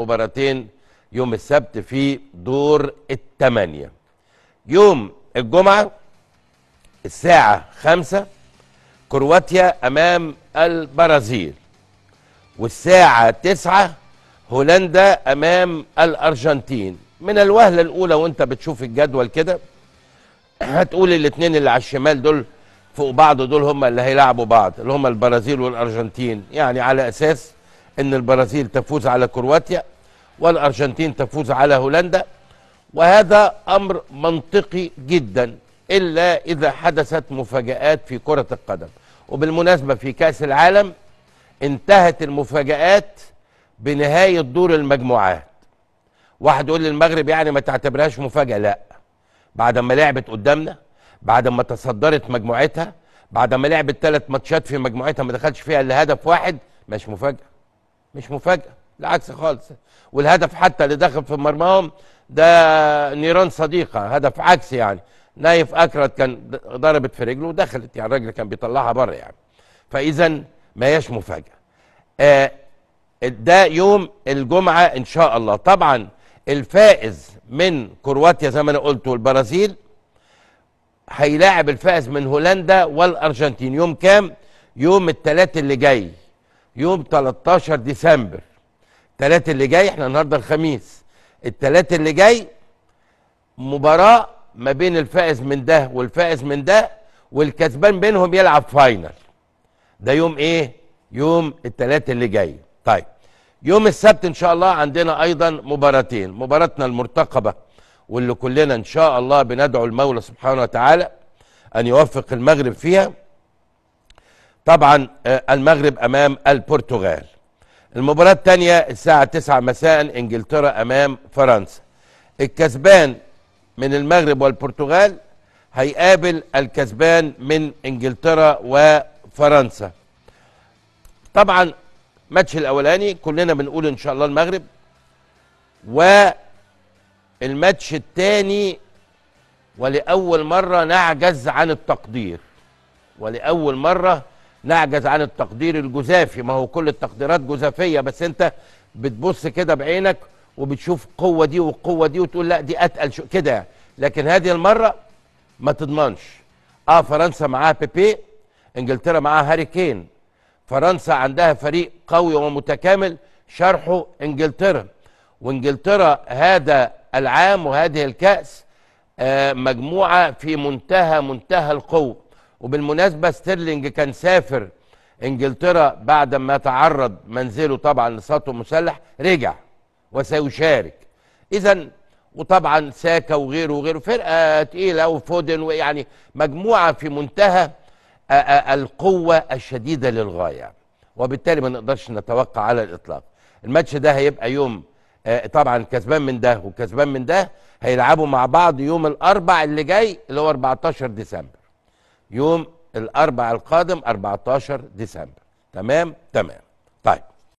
مباراتين يوم السبت في دور الثمانية يوم الجمعة الساعة خمسة كرواتيا أمام البرازيل والساعة تسعة هولندا أمام الأرجنتين من الوهلة الأولى وأنت بتشوف الجدول كده هتقول الاتنين اللي على الشمال دول فوق بعض دول هم اللي هيلاعبوا بعض اللي هم البرازيل والأرجنتين يعني على أساس ان البرازيل تفوز على كرواتيا والأرجنتين تفوز على هولندا وهذا أمر منطقي جدا إلا إذا حدثت مفاجآت في كرة القدم وبالمناسبة في كأس العالم انتهت المفاجآت بنهاية دور المجموعات واحد يقول للمغرب يعني ما تعتبرهاش مفاجأة لا بعد ما لعبت قدامنا بعد ما تصدرت مجموعتها بعد ما لعبت ثلاث ماتشات في مجموعتها ما دخلش فيها الا هدف واحد مش مفاجأة مش مفاجأة العكس خالص والهدف حتى اللي دخل في مرماهم ده نيران صديقه هدف عكس يعني نايف اكرت كان ضربت في رجله ودخلت يعني الراجل كان بيطلعها بره يعني فاذا ما هياش مفاجاه آه ده يوم الجمعه ان شاء الله طبعا الفائز من كرواتيا زي ما انا قلت والبرازيل هيلاعب الفائز من هولندا والارجنتين يوم كام يوم الثلاث اللي جاي يوم 13 ديسمبر الثلاث اللي جاي احنا النهارده الخميس الثلاث اللي جاي مباراه ما بين الفائز من ده والفائز من ده والكسبان بينهم يلعب فاينل ده يوم ايه يوم الثلاث اللي جاي طيب يوم السبت ان شاء الله عندنا ايضا مباراتين مباراتنا المرتقبه واللي كلنا ان شاء الله بندعو المولى سبحانه وتعالى ان يوفق المغرب فيها طبعا آه، المغرب امام البرتغال المباراة الثانية الساعة 9 مساء انجلترا امام فرنسا الكسبان من المغرب والبرتغال هيقابل الكسبان من انجلترا وفرنسا طبعا ماتش الاولاني كلنا بنقول ان شاء الله المغرب والماتش الثاني ولاول مره نعجز عن التقدير ولاول مره نعجز عن التقدير الجزافي ما هو كل التقديرات جزافية بس انت بتبص كده بعينك وبتشوف قوة دي والقوة دي وتقول لا دي أتقل شو كده لكن هذه المرة ما تضمنش اه فرنسا معاها بيبي انجلترا معاها هاري كين فرنسا عندها فريق قوي ومتكامل شرحه انجلترا وانجلترا هذا العام وهذه الكأس آه مجموعة في منتهى منتهى القوة وبالمناسبة ستيرلينج كان سافر انجلترا بعد ما تعرض منزله طبعا لسطو مسلح رجع وسيشارك اذا وطبعا ساكا وغيره وغيره فرقه تقيله وفودن ويعني مجموعه في منتهى القوه الشديده للغايه وبالتالي ما نقدرش نتوقع على الاطلاق الماتش ده هيبقى يوم طبعا كسبان من ده وكسبان من ده هيلعبوا مع بعض يوم الاربع اللي جاي اللي هو 14 ديسمبر يوم الأربع القادم 14 ديسمبر تمام تمام طيب